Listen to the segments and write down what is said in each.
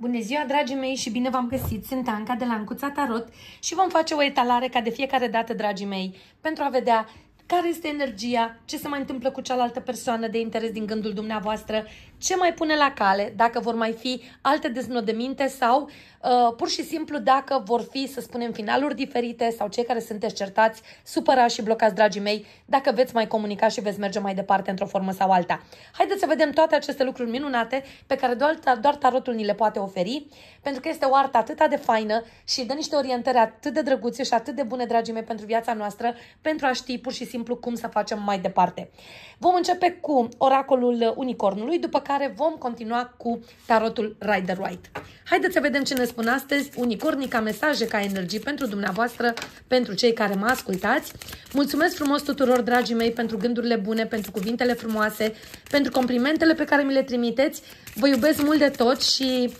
Bună ziua, dragii mei, și bine v-am găsit! Sunt Anca de la Ancuța Tarot și vom face o etalare ca de fiecare dată, dragii mei, pentru a vedea care este energia, ce se mai întâmplă cu cealaltă persoană de interes din gândul dumneavoastră, ce mai pune la cale, dacă vor mai fi alte deznodăminte sau Uh, pur și simplu dacă vor fi, să spunem, finaluri diferite sau cei care sunteți certați, supărați și blocați, dragii mei, dacă veți mai comunica și veți merge mai departe într-o formă sau alta. Haideți să vedem toate aceste lucruri minunate pe care doar, doar tarotul ni le poate oferi, pentru că este o artă atât de faină și dă niște orientări atât de drăguțe și atât de bune, dragii mei, pentru viața noastră, pentru a ști pur și simplu cum să facem mai departe. Vom începe cu oracolul unicornului, după care vom continua cu tarotul Rider White. Haideți să vedem ce ne spun astăzi unicornii ca mesaje, ca energii pentru dumneavoastră, pentru cei care mă ascultați. Mulțumesc frumos tuturor, dragii mei, pentru gândurile bune, pentru cuvintele frumoase, pentru complimentele pe care mi le trimiteți. Vă iubesc mult de tot și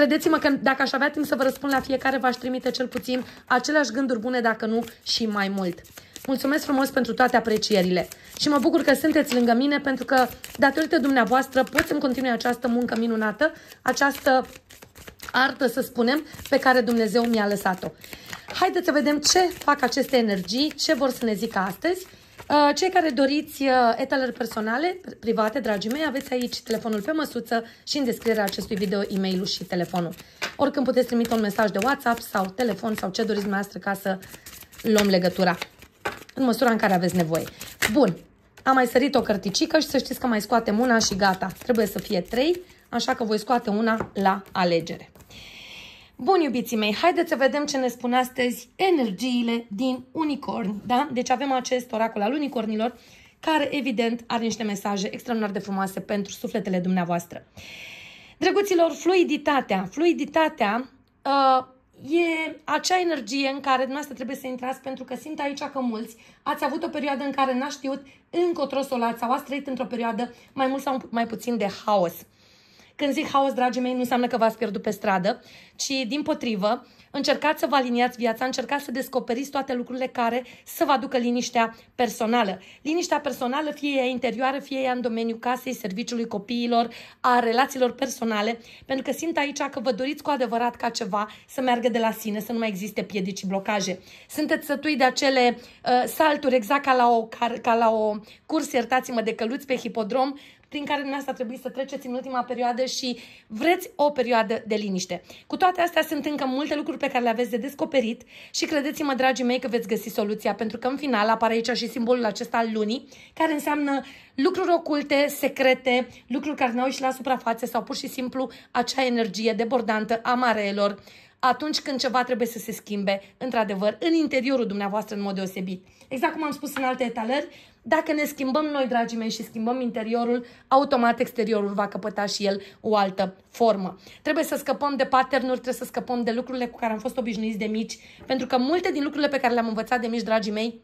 Credeți-mă că dacă aș avea timp să vă răspund la fiecare, v-aș trimite cel puțin aceleași gânduri bune, dacă nu și mai mult. Mulțumesc frumos pentru toate aprecierile și mă bucur că sunteți lângă mine pentru că datorită dumneavoastră pot să-mi continui această muncă minunată, această artă, să spunem, pe care Dumnezeu mi-a lăsat-o. Haideți să vedem ce fac aceste energii, ce vor să ne zică astăzi. Uh, cei care doriți uh, etalări personale, private, dragii mei, aveți aici telefonul pe măsuță și în descrierea acestui video e mail și telefonul. Oricând puteți trimite un mesaj de WhatsApp sau telefon sau ce doriți dumneavoastră ca să luăm legătura în măsura în care aveți nevoie. Bun, am mai sărit o carticică și să știți că mai scoatem una și gata. Trebuie să fie trei așa că voi scoate una la alegere. Bun, iubiții mei, haideți să vedem ce ne spun astăzi energiile din unicorn. Da? Deci avem acest oracol al unicornilor, care evident are niște mesaje extraordinar de frumoase pentru sufletele dumneavoastră. Drăguților, fluiditatea. Fluiditatea uh, e acea energie în care dumneavoastră trebuie să intrați pentru că simt aici că mulți ați avut o perioadă în care n a știut încotro să sau ați trăit într-o perioadă mai mult sau mai puțin de haos. Când zic haos, dragii mei, nu înseamnă că v-ați pierdut pe stradă, ci din potrivă, încercați să vă aliniați viața, încercați să descoperiți toate lucrurile care să vă aducă liniștea personală. Liniștea personală, fie ea interioară, fie ea în domeniul casei, serviciului copiilor, a relațiilor personale, pentru că simt aici că vă doriți cu adevărat ca ceva să meargă de la sine, să nu mai existe piedici și blocaje. Sunteți sătui de acele uh, salturi exact ca la o, ca, ca la o curs, iertați-mă, de căluți pe hipodrom, prin care dumneavoastră trebuie să treceți în ultima perioadă și vreți o perioadă de liniște. Cu toate astea sunt încă multe lucruri pe care le aveți de descoperit și credeți-mă, dragii mei, că veți găsi soluția, pentru că în final apare aici și simbolul acesta al lunii, care înseamnă lucruri oculte, secrete, lucruri care n-au ieșit la suprafață sau pur și simplu acea energie debordantă a mareelor, atunci când ceva trebuie să se schimbe, într-adevăr, în interiorul dumneavoastră în mod deosebit. Exact cum am spus în alte etalări, dacă ne schimbăm noi, dragii mei, și schimbăm interiorul, automat exteriorul va căpăta și el o altă formă. Trebuie să scăpăm de paternuri, trebuie să scăpăm de lucrurile cu care am fost obișnuiți de mici, pentru că multe din lucrurile pe care le-am învățat de mici, dragii mei,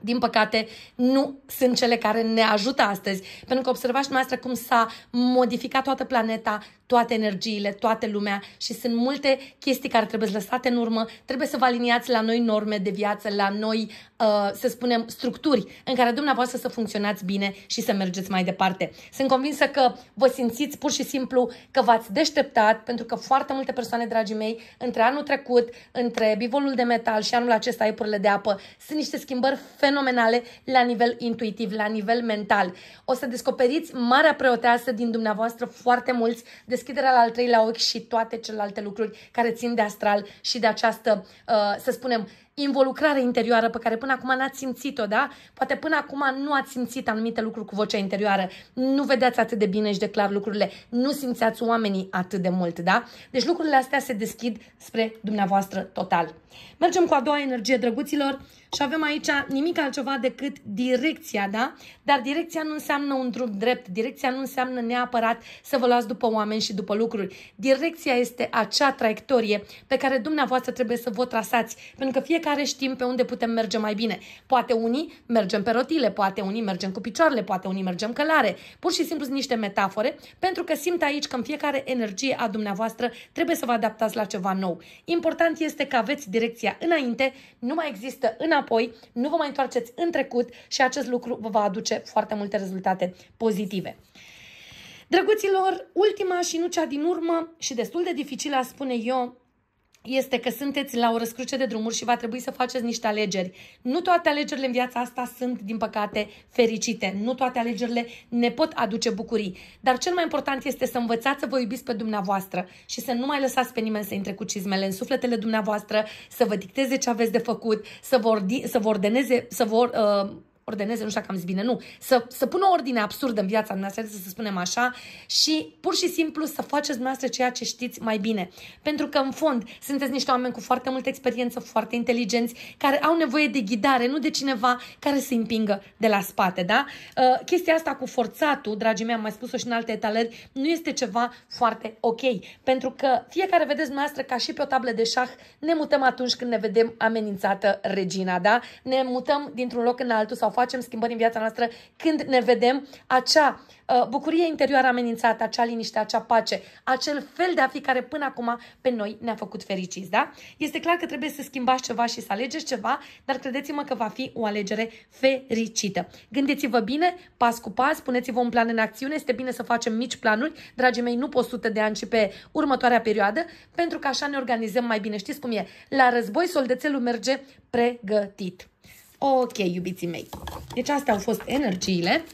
din păcate, nu sunt cele care ne ajută astăzi. Pentru că observați noastră cum s-a modificat toată planeta, toate energiile, toată lumea și sunt multe chestii care trebuie lăsate în urmă. Trebuie să vă aliniați la noi norme de viață, la noi, uh, să spunem, structuri în care dumneavoastră să funcționați bine și să mergeți mai departe. Sunt convinsă că vă simțiți pur și simplu că v-ați deșteptat, pentru că foarte multe persoane, dragii mei, între anul trecut, între bivolul de metal și anul acesta, iepurile de apă, sunt niște schimbări fenomenale la nivel intuitiv, la nivel mental. O să descoperiți marea preoteasă din dumneavoastră foarte mulți, deschiderea la al treilea ochi și toate celelalte lucruri care țin de astral și de această, uh, să spunem, involucrare interioară pe care până acum n-ați simțit-o, da? Poate până acum nu ați simțit anumite lucruri cu vocea interioară, nu vedeați atât de bine și de clar lucrurile, nu simțeați oamenii atât de mult, da? Deci lucrurile astea se deschid spre dumneavoastră total. Mergem cu a doua energie, drăguților, și avem aici nimic altceva decât direcția, da? Dar direcția nu înseamnă un drum drept, direcția nu înseamnă neapărat să vă luați după oameni și după lucruri. Direcția este acea traiectorie pe care dumneavoastră trebuie să vă trasați, pentru că fie fiecare știm pe unde putem merge mai bine. Poate unii mergem pe rotile, poate unii mergem cu picioarele, poate unii mergem călare. Pur și simplu sunt niște metafore, pentru că simt aici că în fiecare energie a dumneavoastră trebuie să vă adaptați la ceva nou. Important este că aveți direcția înainte, nu mai există înapoi, nu vă mai întoarceți în trecut și acest lucru vă va aduce foarte multe rezultate pozitive. Drăguților, ultima și nu cea din urmă și destul de dificilă, a spune eu, este că sunteți la o răscruce de drumuri și va trebui să faceți niște alegeri. Nu toate alegerile în viața asta sunt, din păcate, fericite. Nu toate alegerile ne pot aduce bucurii. Dar cel mai important este să învățați să vă iubiți pe dumneavoastră și să nu mai lăsați pe nimeni să intre cu cizmele în sufletele dumneavoastră, să vă dicteze ce aveți de făcut, să vă, ordi, să vă ordeneze, să vă... Uh, ordeneze, nu știu dacă am zis bine, nu, să, să pună ordine absurdă în viața noastră, să să spunem așa, și pur și simplu să faceți dumneavoastră ceea ce știți mai bine. Pentru că, în fond, sunteți niște oameni cu foarte multă experiență, foarte inteligenți, care au nevoie de ghidare, nu de cineva care să împingă de la spate, da? Uh, chestia asta cu forțatul, dragii mei, am mai spus-o și în alte etaleri, nu este ceva foarte ok. Pentru că fiecare vedeți dumneavoastră ca și pe o tablă de șah, ne mutăm atunci când ne vedem amenințată regina, da? Ne mutăm dintr-un loc în altul sau facem schimbări în viața noastră când ne vedem, acea uh, bucurie interioară amenințată, acea liniște, acea pace, acel fel de a fi care până acum pe noi ne-a făcut fericiți, da? Este clar că trebuie să schimbați ceva și să alegeți ceva, dar credeți-mă că va fi o alegere fericită. Gândiți-vă bine, pas cu pas, puneți-vă un plan în acțiune, este bine să facem mici planuri, dragii mei, nu pe 100 de ani, ci pe următoarea perioadă, pentru că așa ne organizăm mai bine. Știți cum e? La război, soldețelul merge pregătit. Ok, iubiții mei. Deci astea au fost energiile.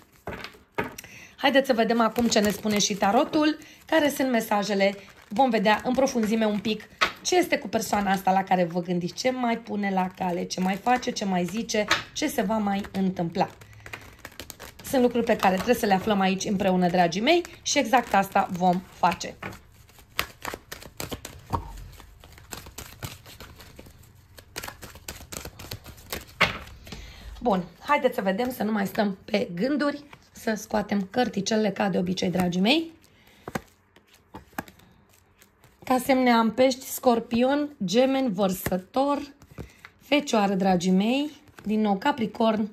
Haideți să vedem acum ce ne spune și tarotul, care sunt mesajele. Vom vedea în profunzime un pic ce este cu persoana asta la care vă gândiți, ce mai pune la cale, ce mai face, ce mai zice, ce se va mai întâmpla. Sunt lucruri pe care trebuie să le aflăm aici împreună, dragii mei, și exact asta vom face. Bun, haideți să vedem să nu mai stăm pe gânduri, să scoatem cărticele ca de obicei, dragii mei. Ca semne am pești, scorpion, gemen, vărsător, fecioară, dragii mei, din nou capricorn,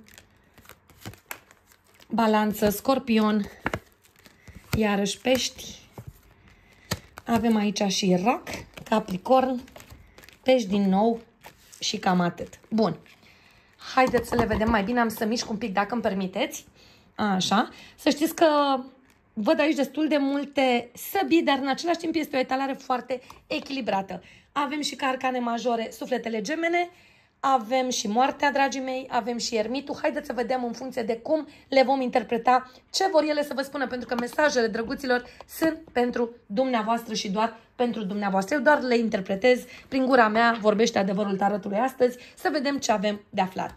balanță, scorpion, iarăși pești. Avem aici și rac, capricorn, pești din nou și cam atât. Bun, Haideți să le vedem mai bine. Am să mișc un pic, dacă îmi permiteți. Așa. Să știți că văd aici destul de multe săbii, dar în același timp este o etalare foarte echilibrată. Avem și carcane majore sufletele gemene, avem și moartea, dragii mei, avem și ermitul. Haideți să vedem în funcție de cum le vom interpreta, ce vor ele să vă spună, pentru că mesajele drăguților sunt pentru dumneavoastră și doar pentru dumneavoastră. Eu doar le interpretez prin gura mea, vorbește adevărul tarotului astăzi, să vedem ce avem de aflat.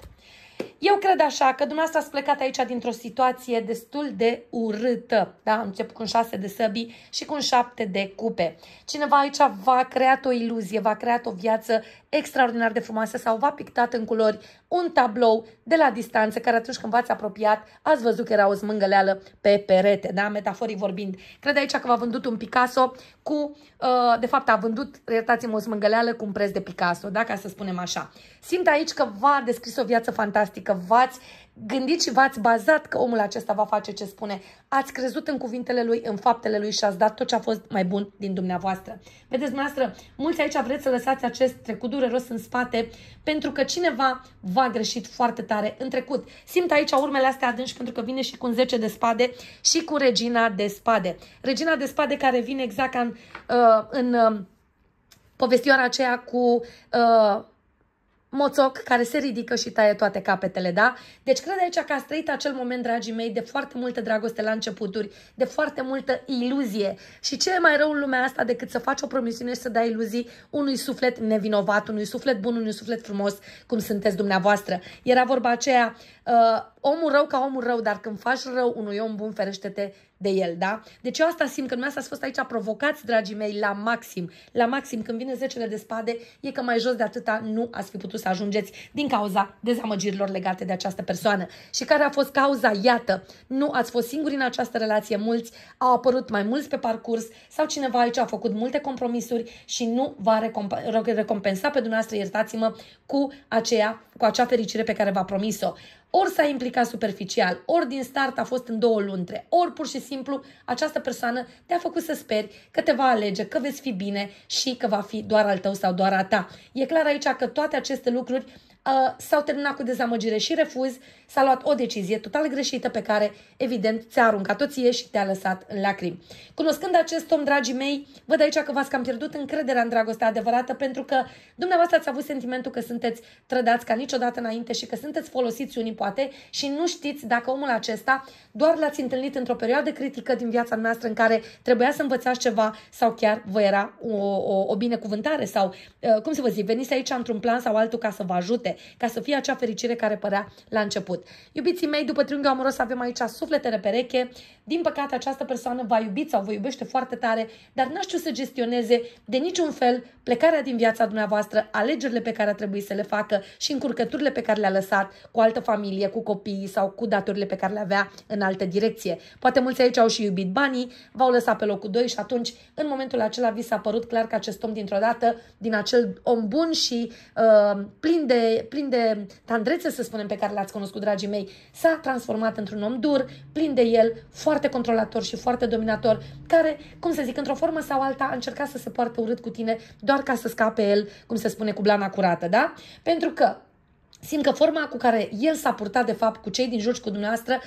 Eu cred așa că dumneavoastră ați plecat aici dintr-o situație destul de urâtă. Da? Am început cu un șase de săbii și cu un șapte de cupe. Cineva aici v-a creat o iluzie, v-a creat o viață extraordinar de frumoasă sau v-a pictat în culori un tablou de la distanță, care atunci când v-ați apropiat, ați văzut că era o smângăleală pe perete, da? metaforic vorbind. Cred aici că v-a vândut un Picasso cu, uh, de fapt a vândut, iertați-mă, o smângăleală cu un preț de Picasso, da? ca să spunem așa. Simt aici că v-a descris o viață fantastică, v-ați uh, gândiți și v-ați bazat că omul acesta va face ce spune. Ați crezut în cuvintele lui, în faptele lui și ați dat tot ce a fost mai bun din dumneavoastră. Vedeți, dumneavoastră, mulți aici vreți să lăsați acest trecut dureros în spate pentru că cineva v-a greșit foarte tare în trecut. Simt aici urmele astea adânci pentru că vine și cu un 10 de spade și cu regina de spade. Regina de spade care vine exact ca în, uh, în uh, povestioara aceea cu... Uh, moțoc care se ridică și taie toate capetele, da? Deci cred aici că a trăit acel moment, dragii mei, de foarte multă dragoste la începuturi, de foarte multă iluzie. Și ce e mai rău în lumea asta decât să faci o promisiune și să dai iluzii unui suflet nevinovat, unui suflet bun, unui suflet frumos, cum sunteți dumneavoastră. Era vorba aceea, uh, omul rău ca omul rău, dar când faci rău unui om bun, ferește-te de el, da? Deci eu asta simt, că dumneavoastră ați fost aici provocați, dragii mei, la maxim. La maxim, când vine zecele de spade, e că mai jos de atâta nu ați fi putut să ajungeți din cauza dezamăgirilor legate de această persoană. Și care a fost cauza? Iată, nu ați fost singuri în această relație, mulți au apărut mai mulți pe parcurs sau cineva aici a făcut multe compromisuri și nu va recompensa pe dumneavoastră, iertați-mă, cu aceea, cu acea fericire pe care v-a promis-o ori s-a implicat superficial, ori din start a fost în două luntre, ori pur și simplu această persoană te-a făcut să speri că te va alege, că veți fi bine și că va fi doar al tău sau doar a ta. E clar aici că toate aceste lucruri uh, s-au terminat cu dezamăgire și refuz s-a luat o decizie total greșită pe care, evident, ți-a aruncat-o ție și te-a lăsat în lacrimi. Cunoscând acest om, dragii mei, văd aici că v-ați cam pierdut încrederea în dragostea adevărată pentru că dumneavoastră ați avut sentimentul că sunteți trădați ca niciodată înainte și că sunteți folosiți unii poate și nu știți dacă omul acesta doar l-ați întâlnit într-o perioadă critică din viața noastră în care trebuia să învățați ceva sau chiar vă era o, o, o binecuvântare sau, uh, cum să vă zic, veniți aici într-un plan sau altul ca să vă ajute, ca să fie acea fericire care părea la început trecut. Iubiții mei, după triunghiul amoros avem aici sufletele pereche. Din păcate, această persoană va iubi sau vă iubește foarte tare, dar n-a știut să gestioneze de niciun fel plecarea din viața dumneavoastră, alegerile pe care a trebuit să le facă și încurcăturile pe care le-a lăsat cu altă familie, cu copiii sau cu datorile pe care le avea în altă direcție. Poate mulți aici au și iubit banii, v-au lăsat pe locul 2 și atunci, în momentul acela, vi s-a părut clar că acest om dintr-o dată, din acel om bun și uh, plin, de, plin de tandrețe, să spunem, pe care l-ați cunoscut, dragii mei, s-a transformat într-un om dur, plin de el, foarte controlator și foarte dominator, care, cum să zic, într-o formă sau alta a încercat să se poarte urât cu tine doar ca să scape el, cum se spune, cu blana curată, da? Pentru că simt că forma cu care el s-a purtat, de fapt, cu cei din jur și cu dumneavoastră,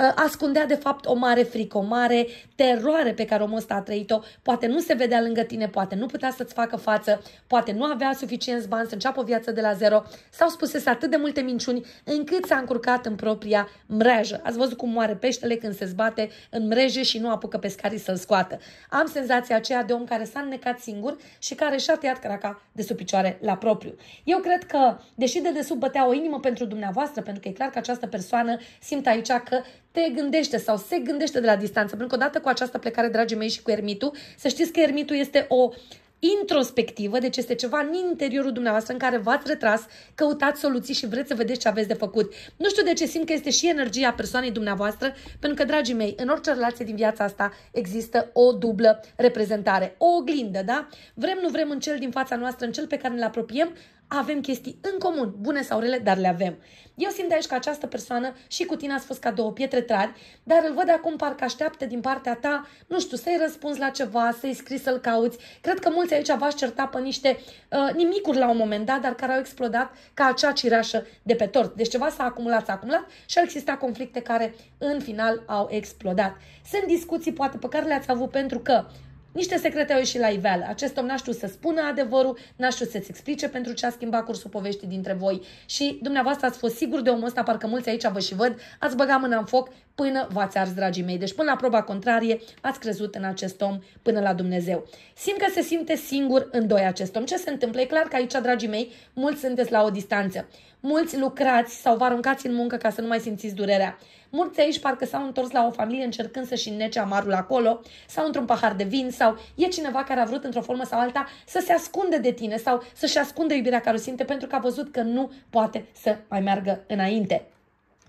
Uh, ascundea de fapt o mare frică, o mare teroare pe care omul ăsta a trăit-o. Poate nu se vedea lângă tine, poate nu putea să-ți facă față, poate nu avea suficienți bani să înceapă o viață de la zero sau spusese atât de multe minciuni încât s-a încurcat în propria mreajă. Ați văzut cum moare peștele când se zbate în mreje și nu apucă pescarii să-l scoată. Am senzația aceea de om care s-a înnecat singur și care și-a tăiat craca de sub picioare la propriu. Eu cred că, deși de desubt bătea o inimă pentru dumneavoastră, pentru că e clar că această persoană simte aici că te gândește sau se gândește de la distanță. Pentru că odată cu această plecare, dragii mei, și cu ermitul, să știți că ermitul este o introspectivă, deci este ceva în interiorul dumneavoastră în care v-ați retras, căutați soluții și vreți să vedeți ce aveți de făcut. Nu știu de ce simt că este și energia persoanei dumneavoastră, pentru că, dragii mei, în orice relație din viața asta există o dublă reprezentare, o oglindă, da? Vrem, nu vrem în cel din fața noastră, în cel pe care ne-l apropiem, avem chestii în comun, bune sau rele, dar le avem. Eu simt de aici că această persoană și cu tine a fost ca două pietre trari, dar îl văd acum parcă așteaptă din partea ta, nu știu, să-i răspunzi la ceva, să-i scrii să-l cauți. Cred că mulți aici v-ați certa pe niște uh, nimicuri la un moment dat, dar care au explodat ca acea cireașă de pe tort. Deci ceva s-a acumulat, s-a acumulat și au existat conflicte care în final au explodat. Sunt discuții poate pe care le-ați avut pentru că niște secrete au ieșit la iveală. Acest om n-a știut să spună adevărul, n-a știut să-ți explice pentru ce a schimbat cursul poveștii dintre voi. Și dumneavoastră ați fost sigur de omul ăsta, parcă mulți aici vă și văd, ați băgat mâna în foc până v-ați ars, dragii mei. Deci până la proba contrarie, ați crezut în acest om până la Dumnezeu. Simt că se simte singur în doi acest om. Ce se întâmplă? E clar că aici, dragii mei, mulți sunteți la o distanță. Mulți lucrați sau vă aruncați în muncă ca să nu mai simțiți durerea. Mulți aici parcă s-au întors la o familie încercând să-și nece amarul acolo, sau într-un pahar de vin, sau e cineva care a vrut într-o formă sau alta să se ascundă de tine sau să-și ascundă iubirea care o simte pentru că a văzut că nu poate să mai meargă înainte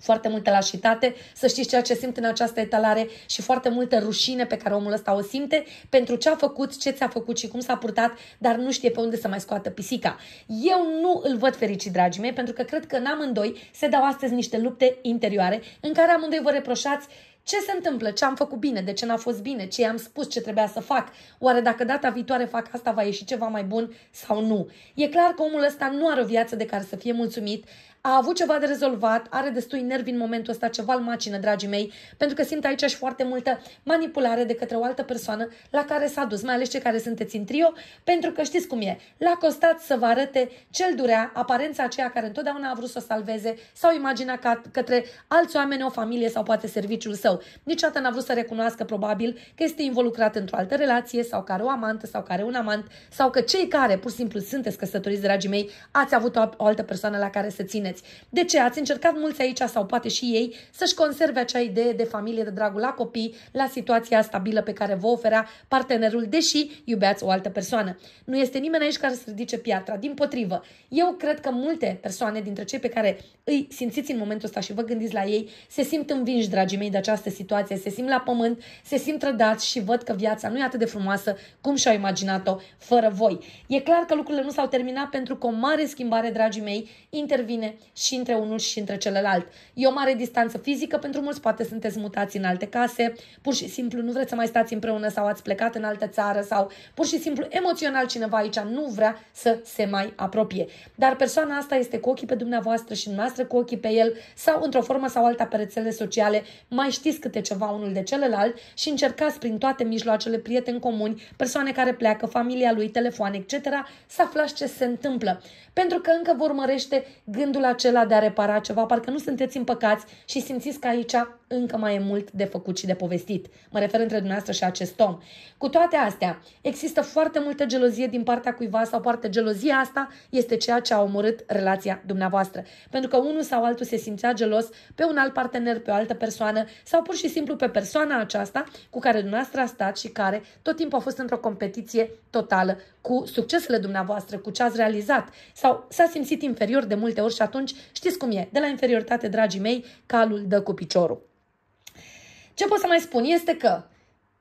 foarte multă lașitate, să știți ceea ce simt în această etalare și foarte multă rușine pe care omul ăsta o simte pentru ce a făcut, ce ți-a făcut și cum s-a purtat, dar nu știe pe unde să mai scoată pisica. Eu nu îl văd fericit, dragii mei, pentru că cred că în amândoi se dau astăzi niște lupte interioare în care amândoi vă reproșați ce se întâmplă? Ce am făcut bine? De ce n-a fost bine? Ce i-am spus? Ce trebuia să fac? Oare dacă data viitoare fac asta, va ieși ceva mai bun sau nu? E clar că omul ăsta nu are o viață de care să fie mulțumit, a avut ceva de rezolvat, are destui nervi în momentul ăsta, ceva îl macină, dragii mei, pentru că simt aici și foarte multă manipulare de către o altă persoană la care s-a dus, mai ales cei care sunteți în trio, pentru că știți cum e, l-a costat să vă arate cel durea, aparența aceea care întotdeauna a vrut să o salveze sau imagina ca, către alți oameni, o familie sau poate serviciul său. Niciodată n-a vrut să recunoască probabil că este involucrat într-o altă relație sau care o amantă sau care un amant sau că cei care pur și simplu sunteți căsătoriți, dragii mei, ați avut o, o altă persoană la care să țineți spuneți de ce ați încercat mulți aici sau poate și ei să-și conserve acea idee de familie de dragul la copii, la situația stabilă pe care vă oferea partenerul, deși iubeați o altă persoană. Nu este nimeni aici care să ridice piatra. Din potrivă, eu cred că multe persoane dintre cei pe care îi simțiți în momentul ăsta și vă gândiți la ei, se simt învinși, dragii mei, de această situație, se simt la pământ, se simt trădați și văd că viața nu e atât de frumoasă cum și-au imaginat-o fără voi. E clar că lucrurile nu s-au terminat pentru că o mare schimbare, dragii mei, intervine și între unul și între celălalt. E o mare distanță fizică pentru mulți, poate sunteți mutați în alte case, pur și simplu nu vreți să mai stați împreună sau ați plecat în altă țară sau pur și simplu emoțional cineva aici nu vrea să se mai apropie. Dar persoana asta este cu ochii pe dumneavoastră și dumneavoastră cu ochii pe el sau într-o formă sau alta pe rețele sociale, mai știți câte ceva unul de celălalt și încercați prin toate mijloacele prieteni comuni, persoane care pleacă, familia lui, telefoane, etc., să aflați ce se întâmplă. Pentru că încă vă urmărește gândul acela de a repara ceva, parcă nu sunteți împăcați și simțiți că aici încă mai e mult de făcut și de povestit. Mă refer între dumneavoastră și acest om. Cu toate astea, există foarte multă gelozie din partea cuiva sau parte gelozia asta este ceea ce a omorât relația dumneavoastră. Pentru că unul sau altul se simțea gelos pe un alt partener, pe o altă persoană sau pur și simplu pe persoana aceasta cu care dumneavoastră a stat și care tot timpul a fost într-o competiție totală cu succesele dumneavoastră, cu ce ați realizat sau s-a simțit inferior de multe ori și atunci știți cum e, de la inferioritate, dragii mei, calul dă cu piciorul. Ce pot să mai spun este că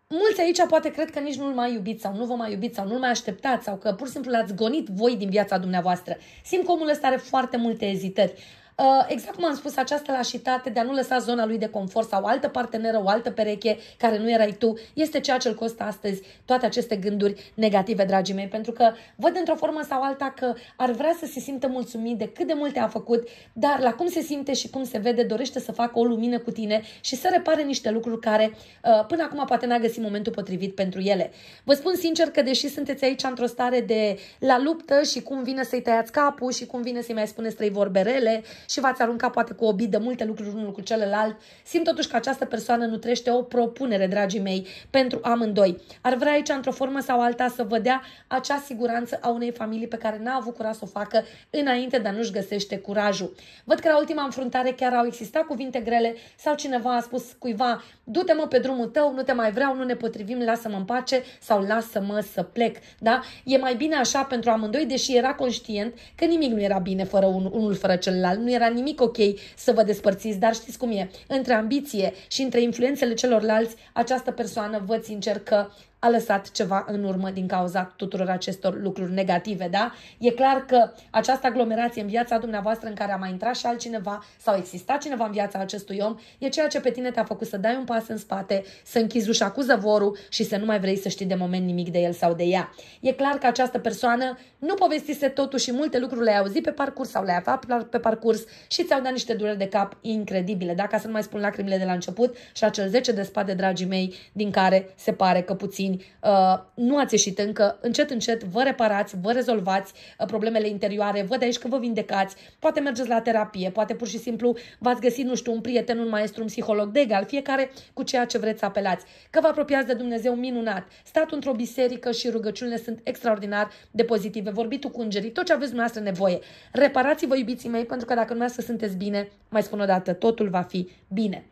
Mulți aici poate cred că nici nu-l mai iubiți sau nu vă mai iubiți sau nu-l mai așteptați sau că pur și simplu l-ați gonit voi din viața dumneavoastră. Simt că omul ăsta are foarte multe ezitări. Uh, exact cum am spus, această lașitate de a nu lăsa zona lui de confort sau altă parteneră, o altă pereche care nu erai tu, este ceea ce îl costă astăzi toate aceste gânduri negative, dragii mei, pentru că văd într-o formă sau alta că ar vrea să se simtă mulțumit de cât de multe a făcut, dar la cum se simte și cum se vede, dorește să facă o lumină cu tine și să repare niște lucruri care uh, până acum poate n-a găsit momentul potrivit pentru ele. Vă spun sincer că deși sunteți aici într-o stare de la luptă și cum vine să-i tăiați capul și cum vine să-i mai spuneți trei vorbe rele și v-ați aruncat poate cu o bidă multe lucruri unul cu celălalt, simt totuși că această persoană nu trește o propunere, dragii mei, pentru amândoi. Ar vrea aici, într-o formă sau alta, să vă dea acea siguranță a unei familii pe care n-a avut curaj să o facă înainte, dar nu-și găsește curajul. Văd că la ultima înfruntare chiar au existat cuvinte grele sau cineva a spus cuiva, du-te mă pe drumul tău, nu te mai vreau, nu ne potrivim, lasă-mă în pace sau lasă-mă să plec. Da? E mai bine așa pentru amândoi, deși era conștient că nimic nu era bine fără un, unul fără celălalt, nu era nimic ok să vă despărțiți, dar știți cum e, între ambiție și între influențele celorlalți, această persoană vă țin încercă a lăsat ceva în urmă din cauza tuturor acestor lucruri negative, da? E clar că această aglomerație în viața dumneavoastră în care a mai intrat și altcineva sau exista cineva în viața acestui om, e ceea ce pe tine te-a făcut să dai un pas în spate, să închizi ușa cu zăvorul și să nu mai vrei să știi de moment nimic de el sau de ea. E clar că această persoană nu povestise totuși multe lucruri le-ai auzit pe parcurs sau le-ai aflat pe parcurs și ți-au dat niște dureri de cap incredibile, da? Ca să nu mai spun lacrimile de la început și acel 10 de spate, dragii mei, din care se pare că puțin puțini uh, nu ați ieșit încă, încet, încet vă reparați, vă rezolvați uh, problemele interioare, văd aici că vă vindecați, poate mergeți la terapie, poate pur și simplu v-ați găsit, nu știu, un prieten, un maestru, un psiholog de egal, fiecare cu ceea ce vreți să apelați. Că vă apropiați de Dumnezeu minunat, stat într-o biserică și rugăciunile sunt extraordinar de pozitive, vorbitul cu îngerii, tot ce aveți dumneavoastră nevoie. Reparați-vă, iubiții mei, pentru că dacă dumneavoastră sunteți bine, mai spun o dată, totul va fi bine.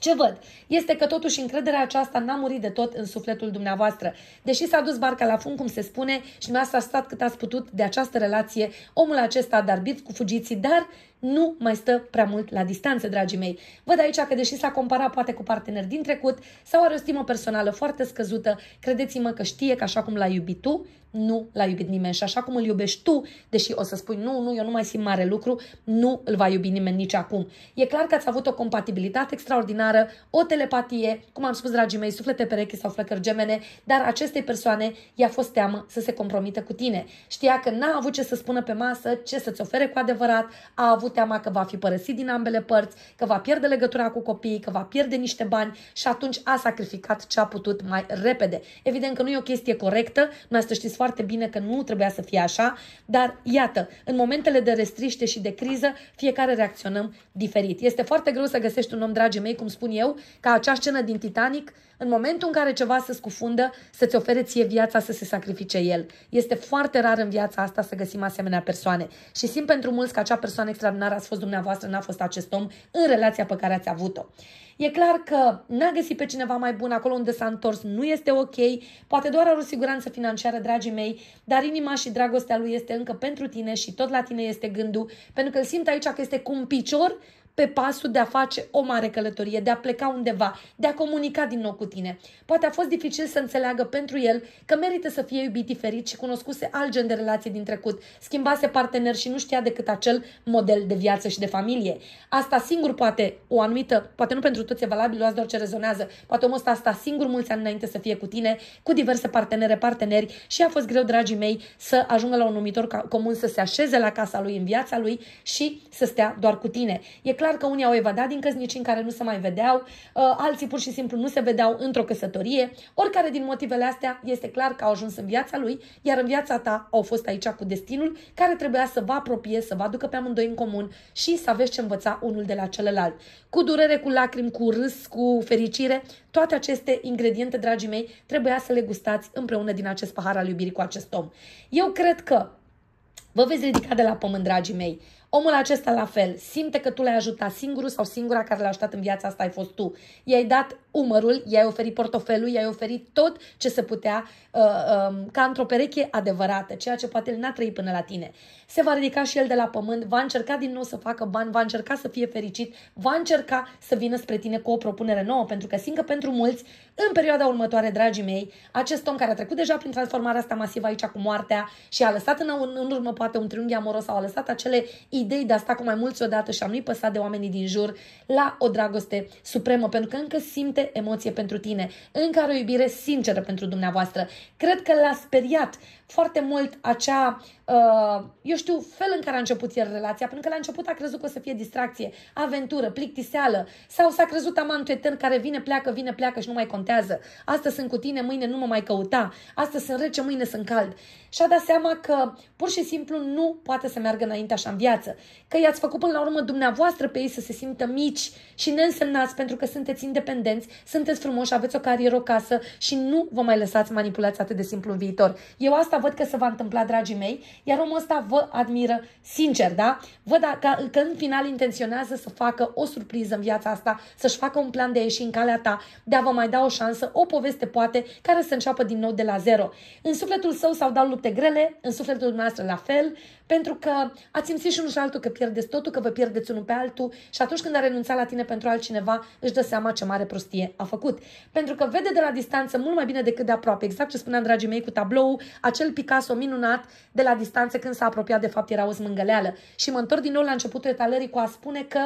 Ce văd? Este că totuși încrederea aceasta n-a murit de tot în sufletul dumneavoastră. Deși s-a dus barca la fund, cum se spune, și dumneavoastră a stat cât ați putut de această relație, omul acesta a darbit cu fugiții, dar nu mai stă prea mult la distanță, dragii mei. Văd aici că deși s-a comparat poate cu partener din trecut sau are o stimă personală foarte scăzută, credeți-mă că știe că așa cum l-ai iubit tu, nu l-a iubit nimeni și așa cum îl iubești tu, deși o să spui nu, nu, eu nu mai simt mare lucru, nu îl va iubi nimeni nici acum. E clar că ați avut o compatibilitate extraordinară, o telepatie, cum am spus, dragii mei, suflete perechi sau flăcări gemene, dar acestei persoane i-a fost teamă să se compromită cu tine. Știa că n-a avut ce să spună pe masă, ce să-ți ofere cu adevărat, a avut avut teama că va fi părăsit din ambele părți, că va pierde legătura cu copiii, că va pierde niște bani și atunci a sacrificat ce a putut mai repede. Evident că nu e o chestie corectă, noi să știți foarte bine că nu trebuia să fie așa, dar iată, în momentele de restriște și de criză, fiecare reacționăm diferit. Este foarte greu să găsești un om, dragii mei, cum spun eu, ca acea scenă din Titanic, în momentul în care ceva se scufundă, să-ți ofere ție viața să se sacrifice el. Este foarte rar în viața asta să găsim asemenea persoane. Și simt pentru mulți că acea persoană extraordinar n n-ar ați fost dumneavoastră, n-a fost acest om în relația pe care ați avut-o. E clar că n-a găsit pe cineva mai bun acolo unde s-a întors, nu este ok, poate doar are o siguranță financiară, dragii mei, dar inima și dragostea lui este încă pentru tine și tot la tine este gândul, pentru că îl simt aici că este cu un picior pe pasul de a face o mare călătorie, de a pleca undeva, de a comunica din nou cu tine. Poate a fost dificil să înțeleagă pentru el că merită să fie iubit diferit și cunoscuse alt gen de relații din trecut, schimbase partener și nu știa decât acel model de viață și de familie. Asta singur poate o anumită, poate nu pentru toți e valabil, luați doar ce rezonează, poate omul ăsta asta singur mulți ani înainte să fie cu tine, cu diverse partenere, parteneri și a fost greu, dragii mei, să ajungă la un numitor comun, să se așeze la casa lui, în viața lui și să stea doar cu tine. E clar clar că unii au evadat din căznicii în care nu se mai vedeau, uh, alții pur și simplu nu se vedeau într-o căsătorie. Oricare din motivele astea este clar că au ajuns în viața lui, iar în viața ta au fost aici cu destinul care trebuia să vă apropie, să vă aducă pe amândoi în comun și să aveți ce învăța unul de la celălalt. Cu durere, cu lacrimi, cu râs, cu fericire, toate aceste ingrediente, dragii mei, trebuia să le gustați împreună din acest pahar al iubirii cu acest om. Eu cred că vă veți ridica de la pământ, dragii mei. Omul acesta la fel simte că tu l-ai ajutat singurul sau singura care l-a ajutat în viața asta ai fost tu. I-ai dat umărul, i-ai oferit portofelul, i-ai oferit tot ce se putea uh, um, ca într-o pereche adevărată, ceea ce poate el n-a trăit până la tine. Se va ridica și el de la pământ, va încerca din nou să facă bani, va încerca să fie fericit, va încerca să vină spre tine cu o propunere nouă, pentru că singă pentru mulți, în perioada următoare, dragii mei, acest om care a trecut deja prin transformarea asta masivă aici cu moartea și a lăsat în, în urmă poate un triunghi amoros sau a lăsat acele idei de a sta cu mai mulți odată și a nu-i păsat de oamenii din jur la o dragoste supremă, pentru că încă simte emoție pentru tine, încă are o iubire sinceră pentru dumneavoastră. Cred că l-a speriat foarte mult acea, uh, eu știu, fel în care a început el relația, pentru că la început a crezut că o să fie distracție, aventură, plictiseală, sau s-a crezut amantul etern care vine, pleacă, vine, pleacă și nu mai contează. Astăzi sunt cu tine, mâine nu mă mai căuta, astăzi sunt rece, mâine sunt cald. Și a dat seama că pur și simplu nu poate să meargă înainte așa în viață, că i-ați făcut până la urmă dumneavoastră pe ei să se simtă mici și neînsemnați pentru că sunteți independenți, sunteți frumoși, aveți o carieră, o casă și nu vă mai lăsați manipulați atât de simplu în viitor. Eu asta văd că se va întâmpla, dragii mei, iar omul ăsta vă admiră sincer, da? Văd că, că în final intenționează să facă o surpriză în viața asta, să-și facă un plan de a ieși în calea ta, de a vă mai da o șansă, o poveste poate, care să înceapă din nou de la zero. În sufletul său s-au dat lupte grele, în sufletul noastră la fel, pentru că ați simțit și unul și altul că pierdeți totul, că vă pierdeți unul pe altul și atunci când a renunțat la tine pentru altcineva, își dă seama ce mare prostie a făcut. Pentru că vede de la distanță mult mai bine decât de aproape, exact ce spuneam, dragii mei, cu tablou, acel acel Picasso minunat de la distanță când s-a apropiat, de fapt era o smângăleală. Și mă întorc din nou la începutul etalării cu a spune că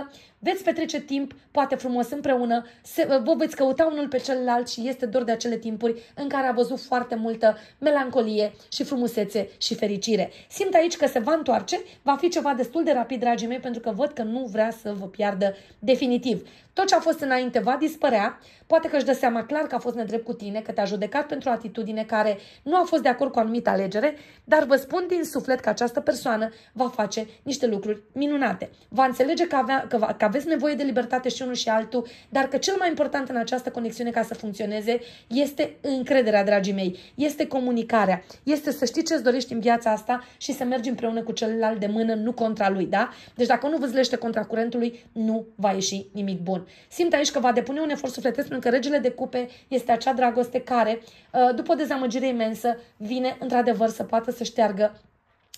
veți petrece timp, poate frumos împreună, se, vă veți căuta unul pe celălalt și este doar de acele timpuri în care a văzut foarte multă melancolie și frumusețe și fericire. Simt aici că se va întoarce, va fi ceva destul de rapid, dragii mei, pentru că văd că nu vrea să vă piardă definitiv. Tot ce a fost înainte va dispărea, poate că își dă seama clar că a fost nedrept cu tine, că te-a judecat pentru o atitudine care nu a fost de acord cu o anumită alegere, dar vă spun din suflet că această persoană va face niște lucruri minunate. Va înțelege că, avea, că, va, că aveți nevoie de libertate și unul și altul, dar că cel mai important în această conexiune ca să funcționeze este încrederea, dragii mei, este comunicarea, este să știi ce-ți dorești în viața asta și să mergi împreună cu celălalt de mână, nu contra lui, da? Deci dacă nu văzlește contra curentului, nu va ieși nimic bun. Simt aici că va depune un efort sufletesc pentru că regele de cupe este acea dragoste care, uh, după o dezamăgire imensă, vine într-adevăr să poată să șteargă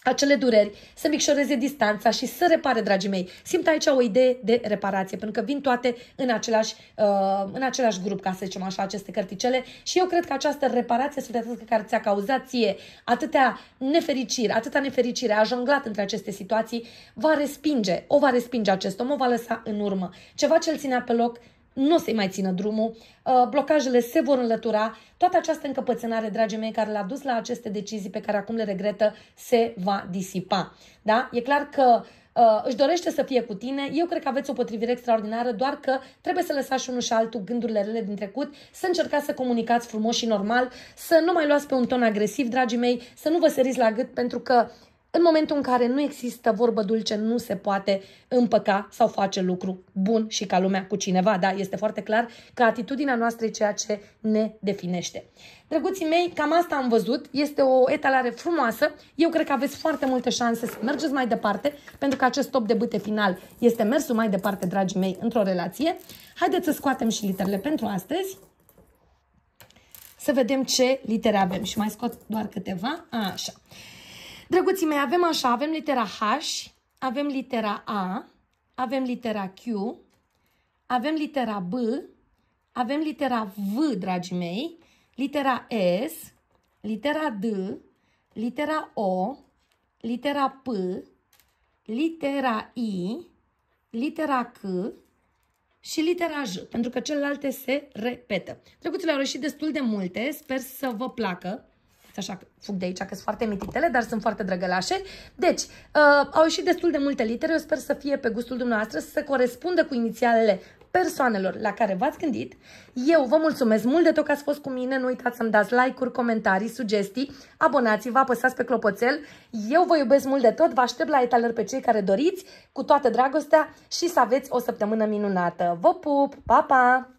acele dureri, să micșoreze distanța și să repare, dragii mei. Simt aici o idee de reparație, pentru că vin toate în același, uh, în același grup, ca să zicem așa, aceste cărticele și eu cred că această reparație sufletească care ți-a cauzat ție atâtea nefericiri, atâta nefericire, a jonglat între aceste situații, va respinge, o va respinge acest om, o va lăsa în urmă. Ceva ce îl ținea pe loc nu o să-i mai țină drumul, uh, blocajele se vor înlătura, toată această încăpățânare, dragii mei, care l-a dus la aceste decizii pe care acum le regretă, se va disipa. Da? E clar că uh, își dorește să fie cu tine, eu cred că aveți o potrivire extraordinară, doar că trebuie să lăsați unul și altul gândurile rele din trecut, să încercați să comunicați frumos și normal, să nu mai luați pe un ton agresiv, dragii mei, să nu vă săriți la gât, pentru că în momentul în care nu există vorbă dulce, nu se poate împăca sau face lucru bun și ca lumea cu cineva. Da, este foarte clar că atitudinea noastră e ceea ce ne definește. Drăguții mei, cam asta am văzut. Este o etalare frumoasă. Eu cred că aveți foarte multe șanse să mergeți mai departe, pentru că acest top de bâte final este mersul mai departe, dragii mei, într-o relație. Haideți să scoatem și literele pentru astăzi. Să vedem ce litere avem și mai scot doar câteva. așa. Drăguții mei, avem așa, avem litera H, avem litera A, avem litera Q, avem litera B, avem litera V, dragii mei, litera S, litera D, litera O, litera P, litera I, litera C și litera J, pentru că celelalte se repetă. Drăguților, au reușit destul de multe, sper să vă placă așa fug de aici, că sunt foarte mititele, dar sunt foarte drăgălașe. Deci, uh, au ieșit destul de multe litere, eu sper să fie pe gustul dumneavoastră, să se corespundă cu inițialele persoanelor la care v-ați gândit. Eu vă mulțumesc mult de tot că ați fost cu mine. Nu uitați să-mi dați like-uri, comentarii, sugestii. Abonați-vă, apăsați pe clopoțel. Eu vă iubesc mult de tot. Vă aștept la etaler pe cei care doriți, cu toată dragostea și să aveți o săptămână minunată. Vă pup! Pa, pa!